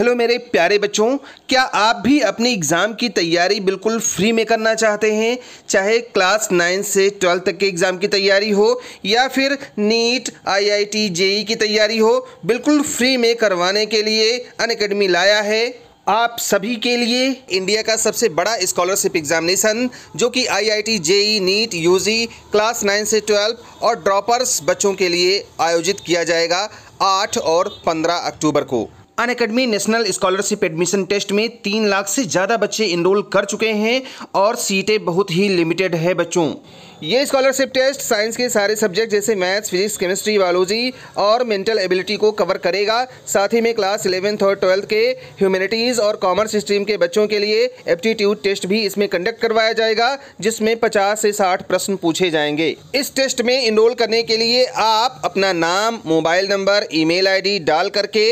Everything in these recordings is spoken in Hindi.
हेलो मेरे प्यारे बच्चों क्या आप भी अपनी एग्ज़ाम की तैयारी बिल्कुल फ्री में करना चाहते हैं चाहे क्लास नाइन से ट्वेल्थ तक के एग्ज़ाम की तैयारी हो या फिर नीट आईआईटी जेई e की तैयारी हो बिल्कुल फ्री में करवाने के लिए अन अकेडमी लाया है आप सभी के लिए इंडिया का सबसे बड़ा स्कॉलरशिप एग्जामिनेशन जो कि IIT JEE e, NEET UG class nine से ट्वेल्व और ड्रॉपर्स बच्चों के लिए आयोजित किया जाएगा आठ और पंद्रह अक्टूबर को Unacademy national scholarship admission test में तीन लाख से ज़्यादा बच्चे इनरोल कर चुके हैं और सीटें बहुत ही लिमिटेड है बच्चों ये स्कॉलरशिप टेस्ट साइंस के सारे सब्जेक्ट जैसे मैथ्स फिजिक्स केमिस्ट्री बायोलॉजी और मेंटल एबिलिटी को कवर करेगा साथ ही में क्लास इलेवेंथ और ट्वेल्थ के ह्यूमैनिटीज़ और कॉमर्स स्ट्रीम के बच्चों के लिए एप्टीट्यूड टेस्ट भी इसमें कंडक्ट करवाया जाएगा जिसमें पचास से साठ प्रश्न पूछे जाएंगे इस टेस्ट में इनरोल करने के लिए आप अपना नाम मोबाइल नंबर ई मेल डाल करके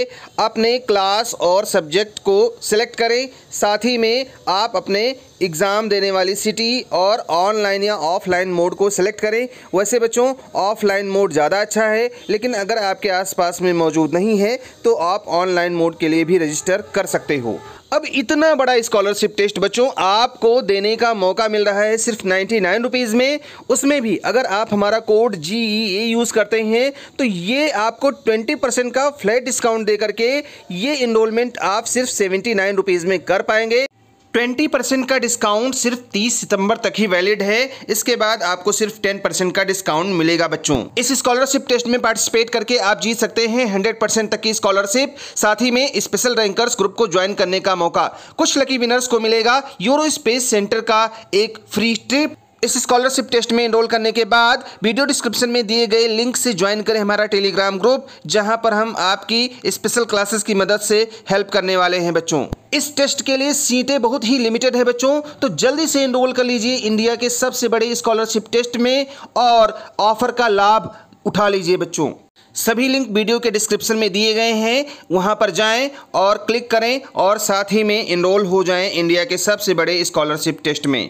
अपने क्लास और सब्जेक्ट को सिलेक्ट करें साथ ही में आप अपने एग्ज़ाम देने वाली सिटी और ऑनलाइन या ऑफलाइन मोड को सिलेक्ट करें वैसे बच्चों ऑफलाइन मोड ज़्यादा अच्छा है लेकिन अगर आपके आसपास में मौजूद नहीं है तो आप ऑनलाइन मोड के लिए भी रजिस्टर कर सकते हो अब इतना बड़ा स्कॉलरशिप टेस्ट बच्चों आपको देने का मौका मिल रहा है सिर्फ नाइन्टी नाइन रुपीज़ में उसमें भी अगर आप हमारा code G A e e use करते हैं तो ये आपको ट्वेंटी परसेंट का फ्लैट डिस्काउंट दे करके ये इनरोलमेंट आप सिर्फ सेवेंटी नाइन रुपीज़ में कर पाएंगे ट्वेंटी परसेंट का डिस्काउंट सिर्फ तीस सितंबर तक ही वैलिड है इसके बाद आपको सिर्फ टेन परसेंट का डिस्काउंट मिलेगा बच्चों इस स्कॉलरशिप टेस्ट में पार्टिसिपेट करके आप जीत सकते हैं हंड्रेड परसेंट तक की स्कॉलरशिप साथ ही में स्पेशल रैंकर्स ग्रुप को ज्वाइन करने का मौका कुछ लकी विनर्स को मिलेगा यूरो स्पेस सेंटर का एक फ्री ट्रिप इस स्कॉलरशिप टेस्ट में इनरोल करने के बाद वीडियो डिस्क्रिप्शन में दिए गए लिंक से ज्वाइन करें हमारा टेलीग्राम ग्रुप जहां पर हम आपकी स्पेशल क्लासेस की मदद से हेल्प करने वाले हैं बच्चों इस टेस्ट के लिए सीटें बहुत ही लिमिटेड है बच्चों तो जल्दी से इनरोल कर लीजिए इंडिया के सबसे बड़े स्कॉलरशिप टेस्ट में और ऑफर का लाभ उठा लीजिए बच्चों सभी लिंक वीडियो के डिस्क्रिप्शन में दिए गए हैं वहां पर जाएं और क्लिक करें और साथ ही में इनरोल हो जाएं इंडिया के सबसे बड़े स्कॉलरशिप टेस्ट में